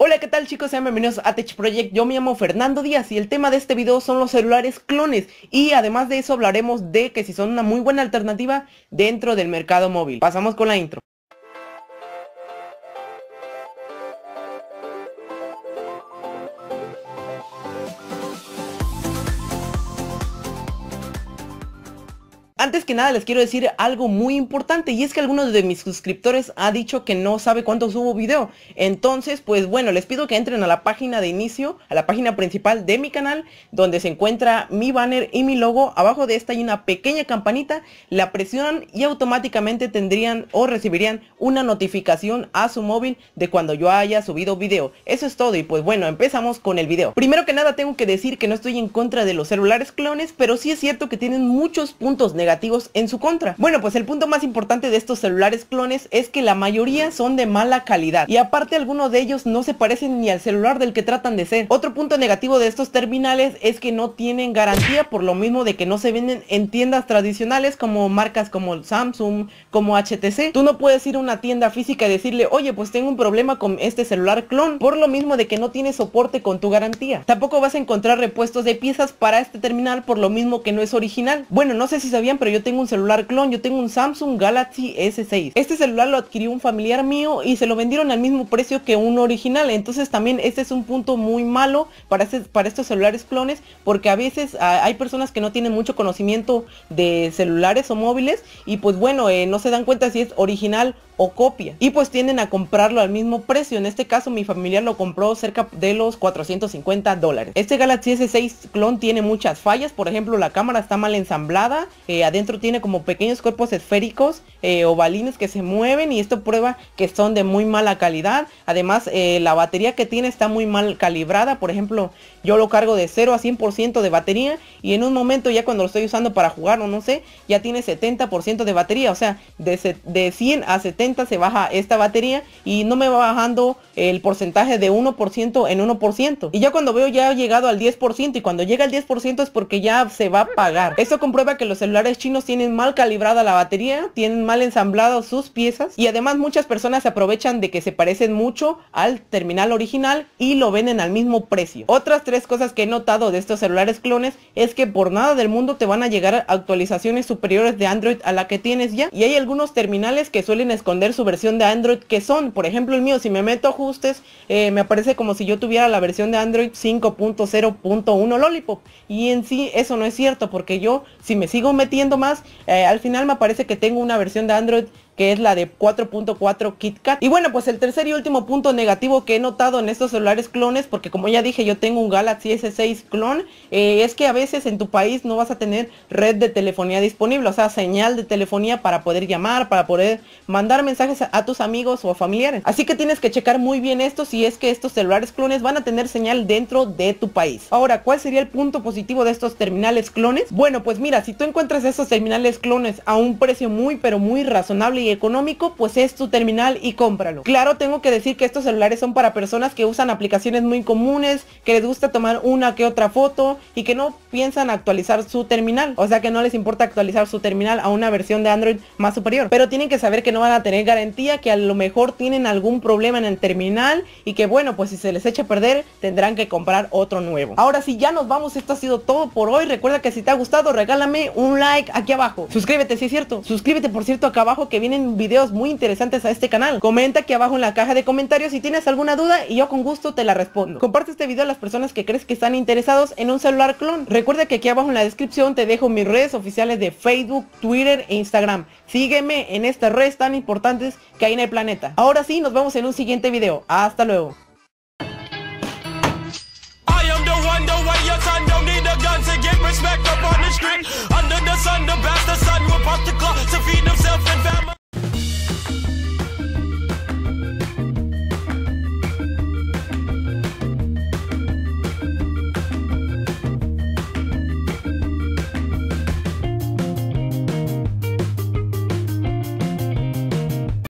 Hola, ¿qué tal chicos? Sean bienvenidos a Tech Project. Yo me llamo Fernando Díaz y el tema de este video son los celulares clones. Y además de eso hablaremos de que si son una muy buena alternativa dentro del mercado móvil. Pasamos con la intro. Antes que nada les quiero decir algo muy importante y es que alguno de mis suscriptores ha dicho que no sabe cuánto subo video. Entonces, pues bueno, les pido que entren a la página de inicio, a la página principal de mi canal, donde se encuentra mi banner y mi logo. Abajo de esta hay una pequeña campanita, la presionan y automáticamente tendrían o recibirían una notificación a su móvil de cuando yo haya subido video. Eso es todo y pues bueno, empezamos con el video. Primero que nada tengo que decir que no estoy en contra de los celulares clones, pero sí es cierto que tienen muchos puntos negativos en su contra. Bueno, pues el punto más importante de estos celulares clones es que la mayoría son de mala calidad y aparte algunos de ellos no se parecen ni al celular del que tratan de ser. Otro punto negativo de estos terminales es que no tienen garantía por lo mismo de que no se venden en tiendas tradicionales como marcas como Samsung, como HTC. Tú no puedes ir a una tienda física y decirle, oye, pues tengo un problema con este celular clon, por lo mismo de que no tiene soporte con tu garantía. Tampoco vas a encontrar repuestos de piezas para este terminal por lo mismo que no es original. Bueno, no sé si sabían, pero yo tengo un celular clon, yo tengo un Samsung Galaxy S6. Este celular lo adquirió un familiar mío y se lo vendieron al mismo precio que un original. Entonces también este es un punto muy malo para, este, estos celulares clones porque a veces ah, hay personas que no tienen mucho conocimiento de celulares o móviles y pues bueno, eh, no se dan cuenta si es original o copia. Y pues tienden a comprarlo al mismo precio. En este caso mi familiar lo compró cerca de los 450 dólares. Este Galaxy S6 clon tiene muchas fallas. Por ejemplo, la cámara está mal ensamblada. Eh, adentro tiene como pequeños cuerpos esféricos eh, o balines que se mueven. Y esto prueba que son de muy mala calidad. Además, eh, la batería que tiene está muy mal calibrada. Por ejemplo, yo lo cargo de 0 a 100% de batería. Y en un momento ya cuando lo estoy usando para jugar o no sé, ya tiene 70% de batería. O sea, de 100 a 70 se baja esta batería y no me va bajando el porcentaje de 1% en 1%. Y ya cuando veo ya ha llegado al 10% y cuando llega al 10% es porque ya se va a pagar. eso comprueba que los celulares chinos tienen mal calibrada la batería, tienen mal ensamblado sus piezas y además muchas personas se aprovechan de que se parecen mucho al terminal original y lo venden al mismo precio. Otras tres cosas que he notado de estos celulares clones es que por nada del mundo te van a llegar actualizaciones superiores de Android a la que tienes ya y hay algunos terminales que suelen esconder su versión de Android, que son, por ejemplo, el mío, si me meto ajustes, eh, me aparece como si yo tuviera la versión de Android 5.0.1 Lollipop. Y en sí eso no es cierto, porque yo, si me sigo metiendo más, eh, al final me aparece que tengo una versión de Android que es la de 4.4 KitKat. Y bueno, pues el tercer y último punto negativo que he notado en estos celulares clones, porque como ya dije, yo tengo un Galaxy S6 clon, eh, es que a veces en tu país no vas a tener red de telefonía disponible, o sea, señal de telefonía para poder llamar, para poder mandar mensajes a, tus amigos o familiares. Así que tienes que checar muy bien esto si es que estos celulares clones van a tener señal dentro de tu país. Ahora, ¿cuál sería el punto positivo de estos terminales clones? Bueno, pues mira, si tú encuentras estos terminales clones a un precio muy pero muy razonable y económico, pues es tu terminal y cómpralo. Claro, tengo que decir que estos celulares son para personas que usan aplicaciones muy comunes, que les gusta tomar una que otra foto y que no piensan actualizar su terminal. O sea que no les importa actualizar su terminal a una versión de Android más superior. Pero tienen que saber que no van a tener garantía, que a lo mejor tienen algún problema en el terminal y que bueno, pues si se les echa a perder, tendrán que comprar otro nuevo. Ahora sí, ya nos vamos. Esto ha sido todo por hoy. Recuerda que si te ha gustado, regálame un like aquí abajo. Suscríbete si es cierto. Suscríbete por cierto acá abajo que viene videos muy interesantes a este canal. Comenta aquí abajo en la caja de comentarios si tienes alguna duda y yo con gusto te la respondo. Comparte este video a las personas que crees que están interesados en un celular clon. Recuerda que aquí abajo en la descripción te dejo mis redes oficiales de Facebook, Twitter e Instagram. Sígueme en estas redes tan importantes que hay en el planeta. Ahora sí, nos vemos en un siguiente video. Hasta luego.